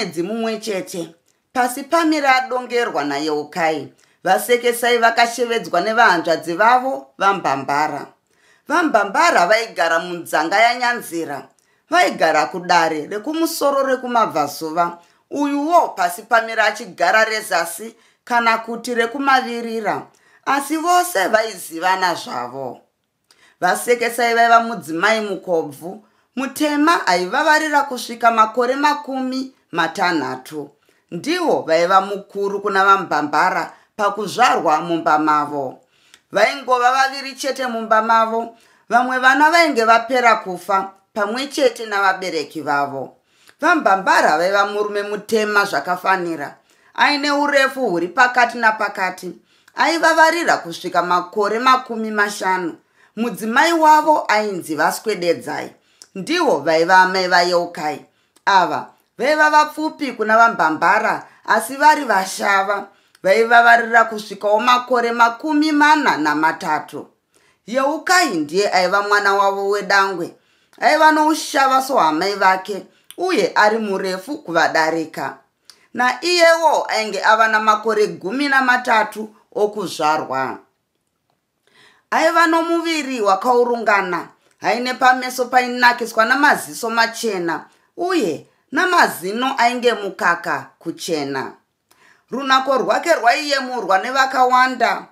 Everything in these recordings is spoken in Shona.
mwedzi mumwe chete pasi pamira adongerwa nayeukai vasekesai vakashevedzwa nevahanzvadzi vavo vambambara vambambara vaigara mudzanga yanyanzira vaigara kudare rekumusoro rekumabvazuva uyuwo pasi pamira achigara rezasi kana kuti rekumavirira asi vose vaizivana zvavo vasekesai vaiva mudzimai mukobvu mutema aivavarira kusvika makore makumi matanhatu ndiwo vaiva mukuru kuna vamubhambara pakuzvarwa mumba mavo vaingova vaviri chete mumba mavo vamwe vana vainge vapera kufa pamwe chete navabereki vavo vamubhambara vaiva murume mutema zvakafanira aine urefu huri pakati napakati aivavarira kusvika makore makumi mashanu mudzimai wavo ainzi vaswededzai ndiwo vaiva amai vayeukai ava vaiva vapfupi kuna vambambara asi vari vashava vaivavarira kusvikawo makore makumi mana namatatu yeukai ndiye aiva mwana wavo wedangwe aiva noushava sohamai vake uye ari murefu kuvadarika naiyewo ainge ava namakore gumi namatatu okuzvarwa aiva nomuviri wakaurungana aine pameso painakiswa namaziso machena uye namazino ainge mukaka kuchena runako rwake rwaiyemurwa nevakawanda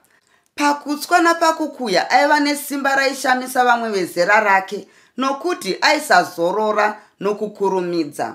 pakutswa napakukuya aiva nesimba raishamisa vamwe vezera rake nokuti aisazorora nokukurumidza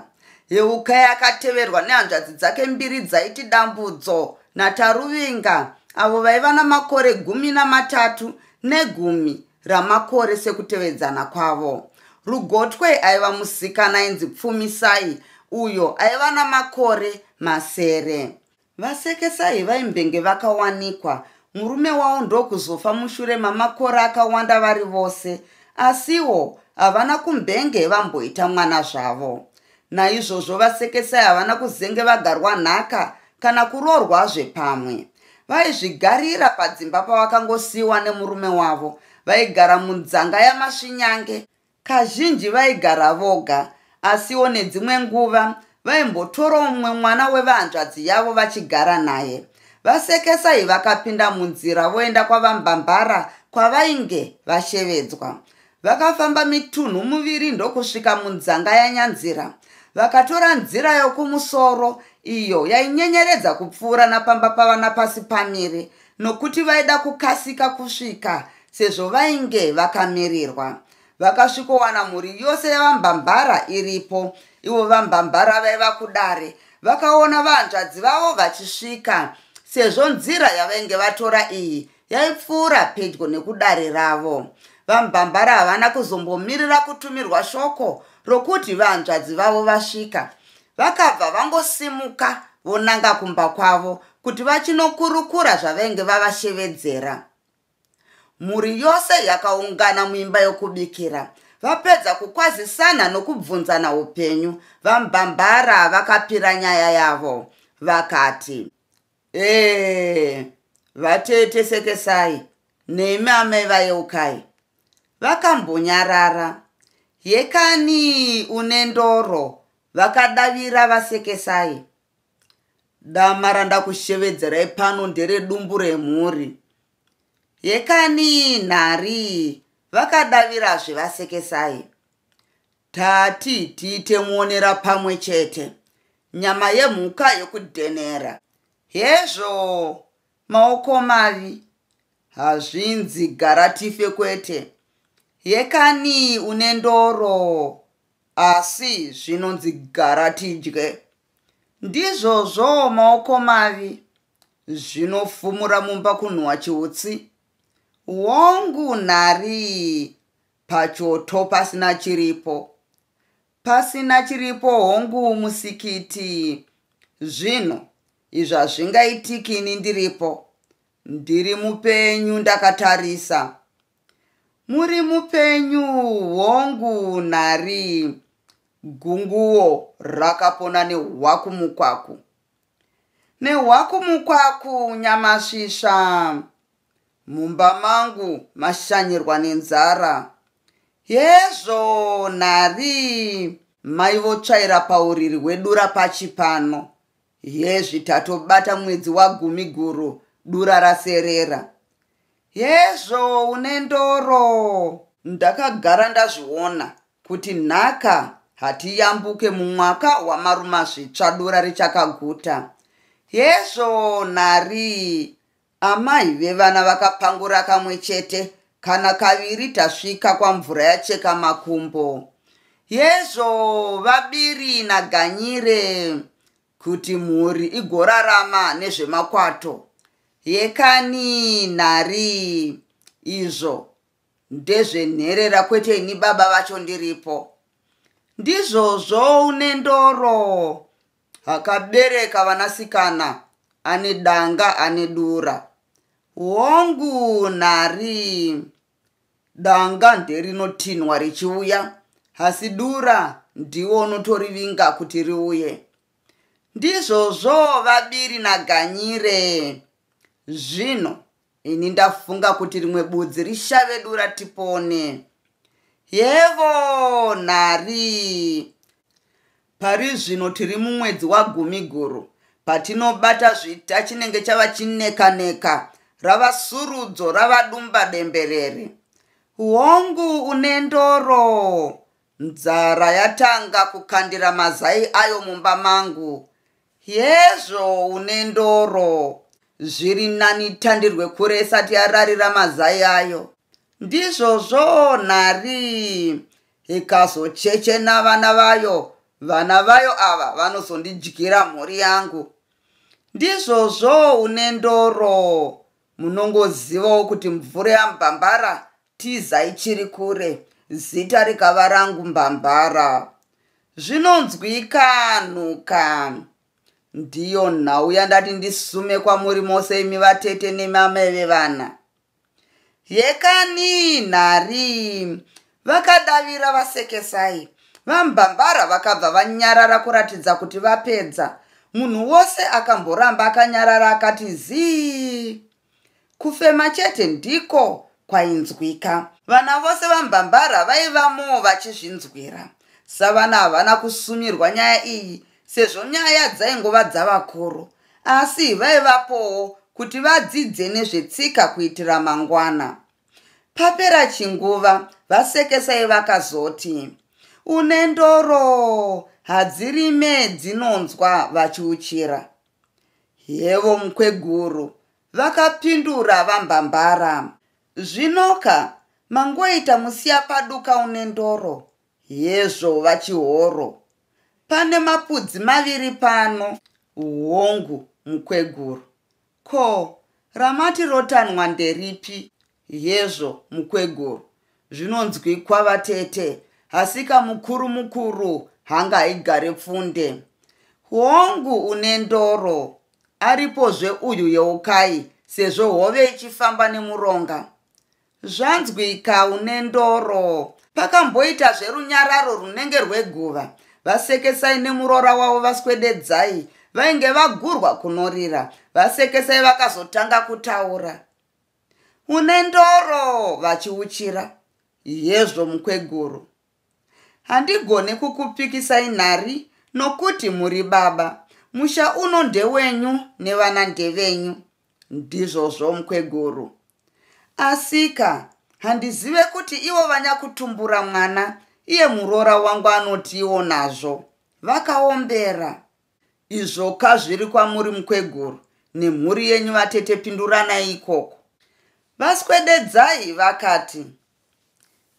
yeukai akateverwa nehanzvadzi dzake mbiri dzaiti dambudzo nataruvinga avo vaiva namakore gumi namatatu negumi ramakore sekutevedzana kwavo rugotwe aiva musikana ainzi pfumisai uyo aiva namakore masere vasekesai vaimbenge vakawanikwa murume wavo ndokuzofa mushure mamakore akawanda vari vose asiwo havana kumbenge vamboita mwana zvavo naizvozvo vasekesai havana kuzenge vagarwa nhaka kana kuroorwa zvepamwe vaizvigarira padzimba pavakangosiyiwa nemurume wavo vaigara munzanga yamasvinyange kazhinji vaigara voga asiwo nedzimwe nguva vaimbotorawo mumwe mwana wevahanzvadzi yavo vachigara naye vasekesai vakapinda munzira voenda kwavambambara kwavainge vashevedzwa vakafamba mitunhu muviri ndokusvika munzanga yanyanzira vakatora nzira yokumusoro iyo yainyenyeredza kupfuura napamba pavana pasi pamiri nokuti vaida kukasika kusvika sezvo vainge vakamirirwa vakasvikowana mhuri yose yavambambara iripo ivo vambambara vaiva kudare vakaona vahanzvadzi vavo vachisvika sezvo nzira yavainge vatora iyi yaipfuura pedyo nekudare ravo vambambara havana kuzombomirira kutumirwa shoko rokuti vahanzvadzi vavo vasvika vakabva vangosimuka vonanga kumba kwavo kuti vachinokurukura zvavainge vavashevedzera wa mhuri yose yakaungana muimba yokubikira vapedza kukwazisana nokubvunzana upenyu vambambara vakapira nyaya yavo vakati ee vateetesekesai nemi amai vayeukai vakambonyarara yekani une ndoro vakadavira vasekesai dama randakushevedzerai pano nderedumbu remhuri yekani nhari vakadavira zvevasekesai tati tiite muonera pamwe chete nyama yemhuka yokudhenera hezvo maoko mavi hazvinzi gara tife kwete yekani une ndoro asi zvinonzi gara tidye ndizvozvo maoko mavi zvinofumura mumba kunhuwa chiutsi wongu nharii pachoto pasina chiripo pasina chiripo hongu musikiti zvino izva zvingaitiki ini ndiripo ndiri mupenyu ndakatarisa muri mupenyu hongu nhari gunguo rakapona nehwakumukwaku nehwakumukwaku nyamasvisva mumba mangu mashanyirwa nenzara yezvo nhari mai votsvaira pauriri hwedura pachi pano yezvi tatobata mwedzi wagumi guru dura raserera yezvo une ndoro ndakagara ndazviona kuti nhaka hatiyambuke mumwaka hwamarumasvitsva dura richakaguta yezvo nharii amai vevana vakapangura kamwe chete kana kaviri tasvika kwamvura yacheka makumbo yezvo vabiri naganyire kuti mhuri igorarama nezvemakwato yekani nhari izvo ndezvenherera kwete ini baba vacho ndiripo ndizvozvo une ndoro akabereka vanasikana ane danga ane dura hongu nhari danga nderinotinhwa richiuya hasi dura ndiwo unotorivinga kuti riuye ndizvozvo vabiri naganyire zvino ini ndafunga kuti rimwe budzi rishave dura tipone yevo nhari pari zvino tiri mumwedzi wagumi guru patinobata zvita chinenge chava chineka neka, neka rava surudzo rava dumba demberere hongu une ndoro nzara yatanga kukandira mazai ayo mumba mangu yezvo une ndoro zviri nani tandirwe kure isati yararira mazai ayo ndizvozvo nhari ikazochechena vana vayo vana vayo ava vanozondidyira mhuri yangu ndizvozvo une ndoro so, munongozivawo kuti mvura yambambara tizai chiri kure zita rikava rangu mbambara zvinonzwikanuka ndiyo nhau yandati ndisume kwamuri mose imi vatete nemamai vevana yekanii nhari vakadavira vasekesai vambambara vakabva vanyarara kuratidza kuti vapedza munhu wose akamboramba akanyarara akati zii kufema chete ndiko kwainzwika vana vose vambambara vaivamowo vachizvinzwira savana havana kusumirwa nyaya iyi sezvo nyaya dzaingova dzavakuru asi vaivapowo kuti vadzidze nezvetsika kuitira mangwana papera chinguva vasekesai vakazoti une ndoro hadzirime dzinonzwa vachiuchira yevo mukweguru vakapindura vambambara zvinoka mangoita musiya paduka une ndoro yezvo vachihoro pane mapudzi maviri pano hongu mukweguru ko ramati rotanwa nderipi yezvo mukweguru zvinonzwi kwava tete asi kamukuru mukuru hanga igare pfunde hongu une ndoro aripozve uyu yeukai sezvo hove ichifamba nemuronga zvanzwika une ndoro pakamboita zverunyararo runenge rweguva vasekesai nemurora wavo vaswededzai vainge vagurwa kunorira vasekesai vakazotanga kutaura une ndoro vachiuchira yezvo mukweguru handigoni kukupikisai nhari nokuti muri baba musha uno ndewenyu nevana ndevenyu ndizvozvo mukweguru asika handizive kuti ivo vanyakutumbura mwana iye muroora wangu anoti iwo nazvo vakaombera izvoka zviri kwamuri mukweguru nemhuri yenyu vatete pinduranai ikoko vaswededzai vakati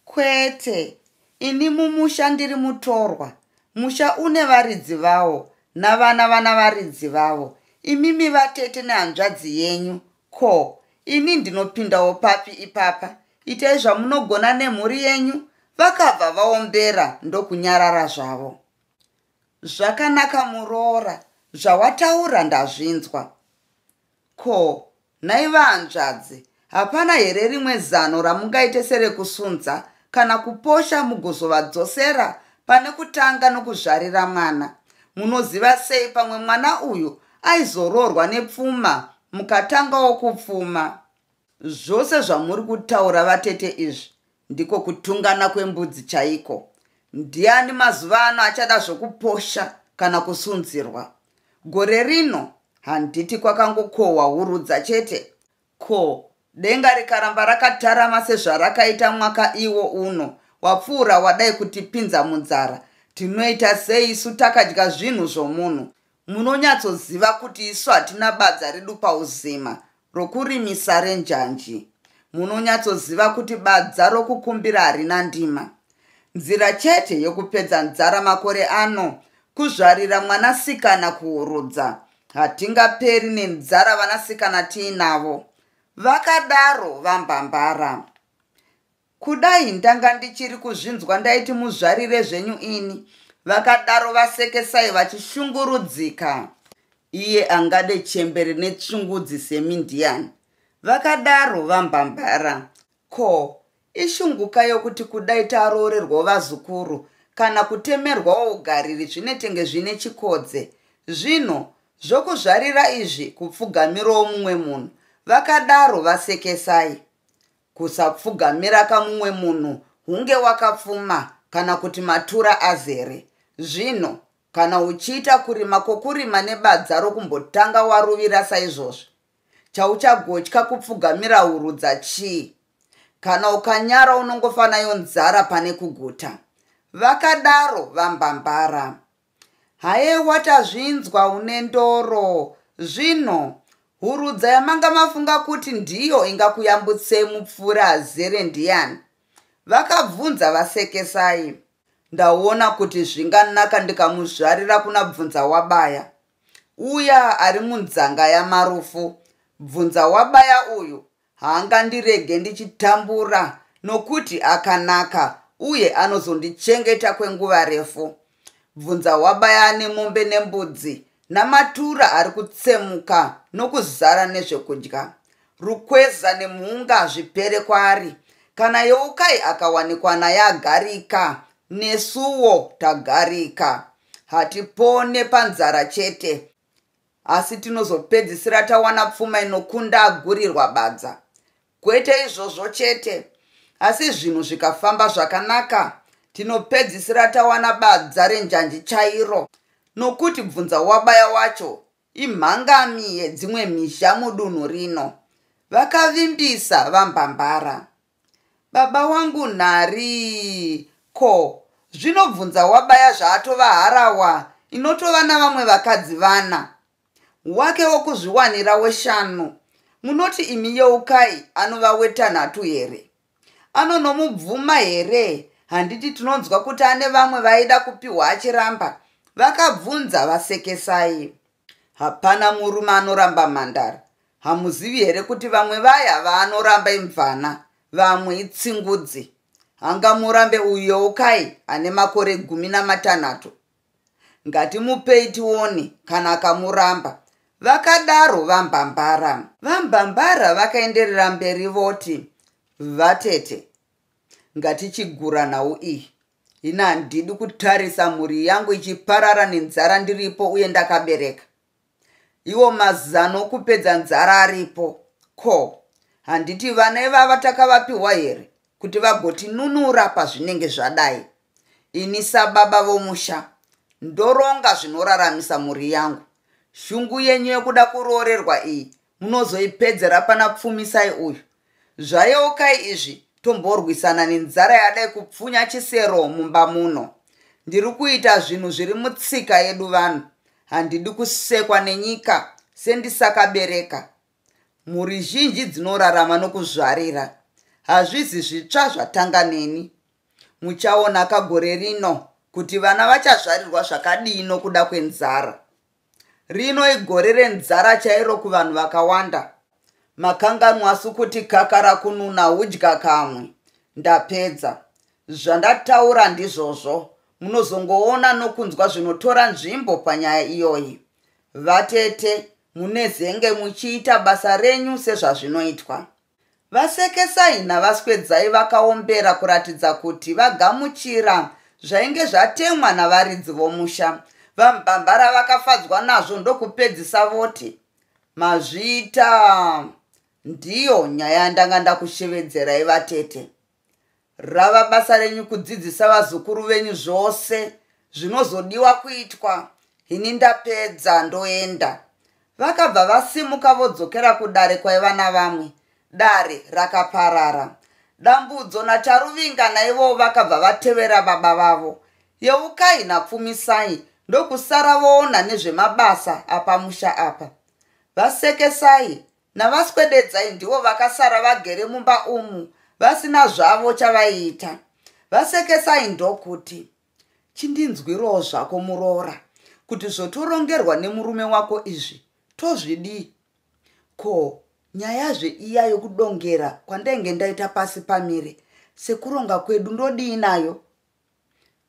kwete ini mumusha ndiri mutorwa musha une varidzi vawo navana vana varidzi vavo imimi vatete nehanzvadzi yenyu ko ini ndinopindawo papi ipapa itai zvamunogona nemhuri yenyu vakabva vaombera ndokunyarara zvavo zvakanaka muroora zvawataura ndazvinzwa ko naiva hanzvadzi hapana here rimwe zano ramungaite serekusunza kana kuposha mugozovadzosera pane kutanga nokuzvarira mwana munoziva sei pamwe mwana uyu aizororwa nepfuma mukatangawo kupfuma zvose zvamuri kutaura vatete izvi ndiko kutungana kwembudzi chaiko ndiani mazuva ano achada zvokuposha kana kusunzirwa gore rino handiti kwakangokohwa hurudza chete ko denga rikaramba rakatarama sezvarakaita mwaka iwo uno wapfuura wadai kutipinza munzara tinoita sei isu takadya zvinhu zvomunhu munonyatsoziva kuti isu hatina badza redu pauzima rokurimisa renjanji munonyatsoziva kuti badza rokukumbira harina ndima nzira chete yokupedza nzara makore ano kuzvarira mwanasikana kuurudza hatingaperi nenzara vanasikana tiinavo vakadaro vambambara kudai ndanga ndichiri kuzvinzwa ndaiti muzvarire zvenyu ini vakadaro vasekesai vachishungurudzika iye angade chembere neshungudzi semindiyani vakadaro vambambara ko ishunguka yokuti kudai taroorerwa vazukuru kana kutemerwawo ugariri zvinetenge zvine chikodze zvino zvokuzvarira izvi kupfugamirowo mumwe munhu vakadaro vasekesai kusapfugamira kamumwe munhu hunge wakapfuma kana kuti matura azere zvino kana uchiita kurima kwokurima nebadza rokumbotanga waruvira saizvozvi chauchagotya kupfugamira huru dzachii kana ukanyara unongofana yonzara pane kuguta vakadaro vambambara haiwa tazvinzwa une ndoro zvino huru dzayamanga mafunga kuti ndiyo ingakuyambutse mupfuura zere ndiyani vakabvunza vasekesai ndaona kuti zvinganaka ndikamuzvarira kuna bvunza wabaya uya ari munzanga yamarufu bvunza wabaya uyu haangandirege ndichitambura nokuti akanaka uye anozondichengeta kwenguva refu bvunza wabaya nemombe nembudzi namatura ari kutsemuka nokuzara nezvekudya rukweza nemhunga zvipere kwari kana yeukai akawanikwa nayagarika nesuwo tagarika hatipone panzara chete asi tinozopedzisira tawana pfuma inokunda agurirwa badza kwete izvozvo chete asi zvinhu zvikafamba zvakanaka tinopedzisira tawana badza renjanji chairo nokuti bvunza wabaya wacho imhangami yedzimwe mhizha mudunhu rino vakavimbisa vambambara baba wangu nhari ko zvinobvunza wabaya zvaatova harawa inotova navamwe vakadzi vana wake wokuzviwanira weshanu munoti imi yeukai anova wetanhatu here anonomubvuma here handiti tinonzwa kuti ane vamwe vaida kupiwa achiramba vakabvunza vasekesai hapana murume anoramba mhandara hamuzivi here kuti vamwe vaya vaanoramba imvana vamwe itsingudzi hangamurambe uyoukai ane makore gumi namatanhatu ngatimupei tione kana akamuramba vakadaro vambambara vambambara vakaenderera mberi voti vatete ngatichigura nhau iyi hina handidi kutarisa mhuri yangu ichiparara nenzara ndiripo uye ndakabereka iwo mazano okupedza nzara aripo ko handiti vanai vava takavapiwa here kuti vagotinunura pazvinenge zvadai ini sababa vomusha ndoronga zvinoraramisa mhuri yangu shungu yenyu yekuda kuroorerwa iyi munozoipedzera pana pfumisai uyu zvayeukai izvi tomborwisana nenzara yadai kupfunya chisero mumba muno ndiri kuita zvinhu zviri mutsika yedu vanhu handidi kusekwa nenyika sendisakabereka mhuri zhinji dzinorarama nokuzvarira hazvizi zvitsva zvatanga neni muchaona kagore rino kuti vana vachazvarirwa zvakadii nokuda kwenzara rino igore renzara chairo kuvanhu vakawanda makanganwasu kuti kaka rakununa udya kamwe ndapedza zvandataura ndizvozvo munozongoona nokunzwa zvinotora nzvimbo panyaya iyoyi vatete munezenge muchiita basa renyu sezvazvinoitwa vasekesai navaswedzai vakaombera kuratidza kuti vagamuchira zvainge zvatemwa navaridzi vomusha vamubhambara vakafadzwa nazvo ndokupedzisa voti mazvita ndiyo nyaya yandanga ndakushevedzerai vatete rava basa renyu kudzidzisa vazukuru venyu zvose zvinozodiwa kuitwa ini ndapedza ndoenda vakabva vasimuka vodzokera kudare kwaiva navamwe dare rakaparara dambudzo nacharuvinga naivowo vakabva vatevera baba vavo yeukai napfumisai ndokusara voona nezvemabasa apa musha apa vasekesai navaswededzai ndivo vakasara vagere mumba umu vasina zvavo chavaiita vasekesai ndokuti chindinzwirowo zvako muroora kuti zvotorongerwa nemurume wako izvi tozvidi ko nyaya zveiya yokudongera kwandainge ndaita pasi pamire sekuronga kwedu ndodii nayo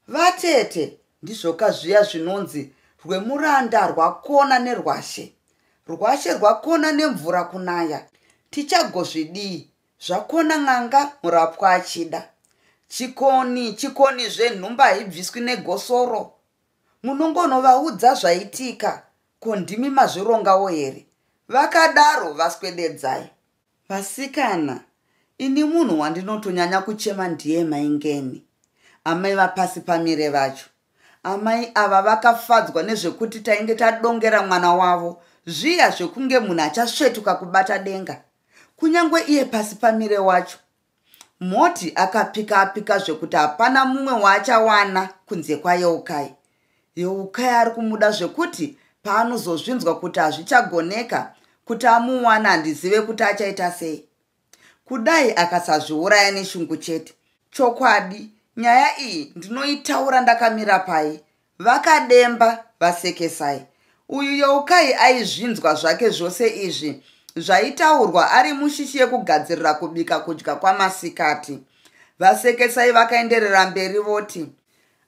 vatete ndizvokazviya zvinonzi rwemuranda rwakona nerwashe rwashe rwakona nemvura kunaya tichagozvidii zvakona n'anga murapwa achida chikoni chikoni zvenhumba haibviswi negosoro munongonovaudza zvaitika ko ndimi mazvirongawo here vakadaro vaswededzai vasikana ini munhu wandinotonyanya kuchema ndiye maingeni amai vapasi pamire vacho amai ava vakafadzwa nezvekuti tainge tadongera mwana wavo zviya zvekunge munhu achasvetuka kubata denga kunyange iye pasi pamire wacho moti akapika apika zvekuti hapana mumwe waachawana kunze kwayeukai yeukai ari kumuda zvekuti paanozozvinzwa kuti hazvichagoneka kuti amuwana handizive kuti achaita sei kudai akasazviuraya neshungu chete chokwadi nyaya iyi ndinoitaura ndakamira pai vakademba vasekesai uyu yeukai aizvinzwa zvake zvose izvi zvaitaurwa ari mushishi yekugadzirira kubika kudya kwamasikati vasekesai vakaenderera mberi voti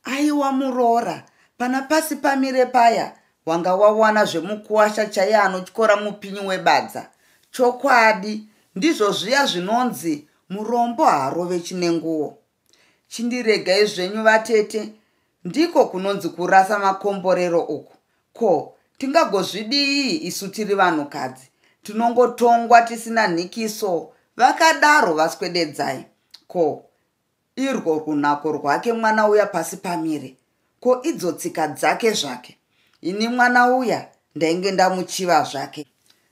aiwa muroora pana pasi pamire paya wanga wawana zvemukuwasha chaiye anotyora mupinyi webadza chokwadi ndizvo zviya zvinonzi murombo harove chine nguo chindiregai zvenyu vatete ndiko kunonzi kurasa makomborero uku ko tingagozvidii isu tiri vanhukadzi tinongotongwa tisina nhikiso vakadaro vaswededzai ko irwo runako rwake mwana uya pasi pamire ko idzo tsika dzake zvake ini mwana uya ndainge ndamuchiva zvake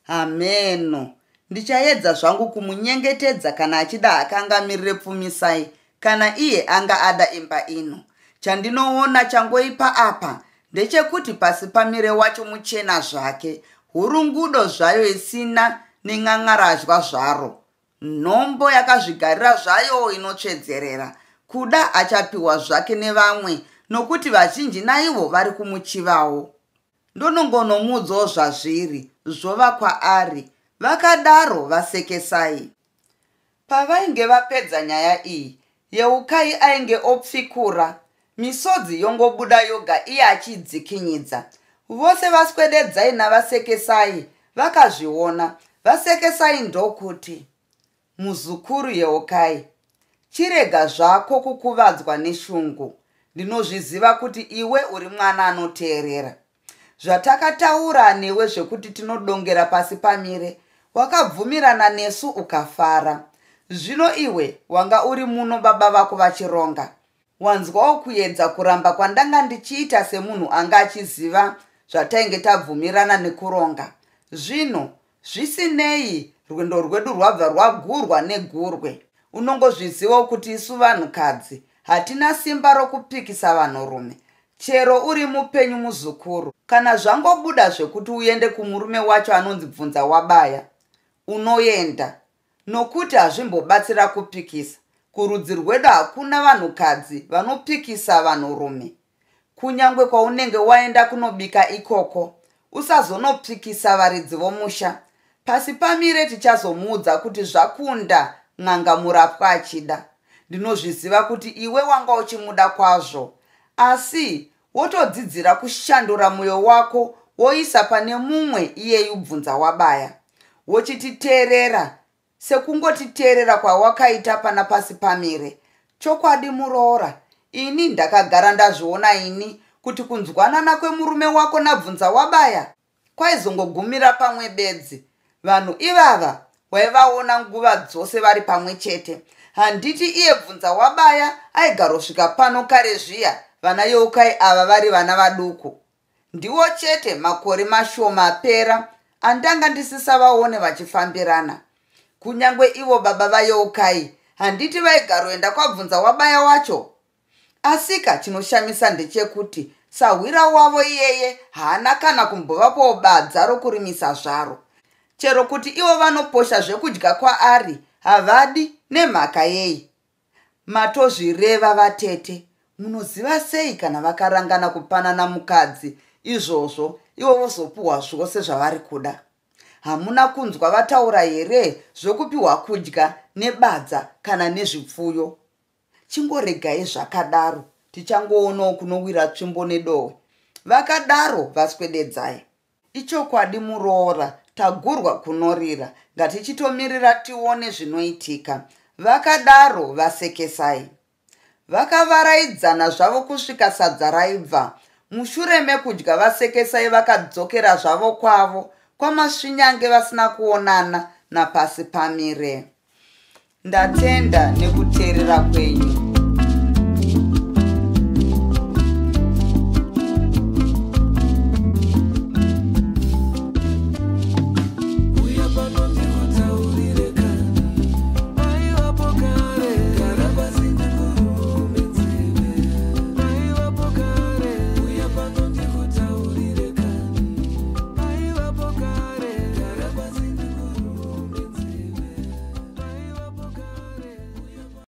ameno ndichaedza zvangu kumunyengetedza kana achida akangamirire pfumisai kana iye anga ada imba ino chandinoona changoipa apa, apa ndechekuti pasi pamire wacho muchena zvake hurungudo zvayo isina neng'an'arazhwa zvaro nhombo yakazvigarira zvayo inotsvedzerera kuda achapiwa zvake nevamwe nokuti vazhinji naivo vari kumuchivawo ndonongonomudzo zvazviri zvova kwaari vakadaro vasekesai pavainge vapedza nyaya iyi yeukai ainge opfikura misodzi yongobuda yoga iye achidzikinyidza vose vaswededzai navasekesai vakazviona vasekesai ndokuti muzukuru yeokai chirega zvako kukuvadzwa neshungu ndinozviziva kuti iwe uri mwana anoteerera zvatakataura newe zvekuti tinodongera pasi pamire wakabvumirana nesu ukafara zvino iwe wanga uri muno baba vako vachironga wanzwawo kuedza kuramba kwandanga ndichiita semunhu anga achiziva zvatainge tabvumirana nekuronga zvino zvisinei rwendo rwedu rwabva rwagurwa negurwe unongozvizivawo kuti isu vanhukadzi hatina simba rokupikisa vanhurume chero uri mupenyu muzukuru kana zvangobuda zvekuti uende kumurume wacho anonzi bvunza wabaya unoenda nokuti hazvimbobatsira kupikisa kurudzi rwedu hakuna vanhukadzi vanopikisa vanhurume kunyange kwaunenge waenda kunobika ikoko usazonopikisa varidzi vomusha pasi pamire tichazomuudza kuti zvakunda n'anga murapwa achida ndinozviziva kuti iwe wanga uchimuda kwazvo asi wotodzidzira kushandura mwoyo wako woisa pane mumwe iyeyi ubvunza wabaya wochititeerera sekungotiteerera kwawakaita pana pasi pamire chokwadi muroora ini ndakagara ndazviona ini kuti kunzwanana kwemurume wako nabvunza wabaya kwaizongogumira pamwe bedzi vanhu ivava waivaona nguva dzose vari pamwe chete handiti iye bvunza wabaya aigarosvika pano kare zviya vana yeukai ava vari vana vaduku ndiwo chete makore mashoma apera andanga ndisisavaone vachifambirana kunyange ivo baba vayeukai handiti vaigaroenda kwabvunza wabaya wacho asika chinoshamisa ndechekuti sahwira wavo iyeye haana kana kumbovapowo badza rokurimisa zvaro chero kuti ivo vanoposha zvekudya kwaari havadi nemhaka yei matozvireva vatete munoziva sei kana vakarangana kupanana mukadzi izvozvo ivo vozopuhwa zvose zvavari kuda hamuna kunzwa vataura here zvokupiwa kudya nebadza kana nezvipfuyo chingoregai zvakadaro tichangoonawo kunowira tsvimbo nedohwe vakadaro vaswededzai ichokwadi muroora tagurwa kunorira ngatichitomirira tione zvinoitika vakadaro vasekesai vakavaraidzana zvavo kusvika sadza raibva mushure mekudya vasekesai vakadzokera zvavo kwavo kwamasvinyange vasina kuonana napasi pamire ndatenda nekuteerera kwenyu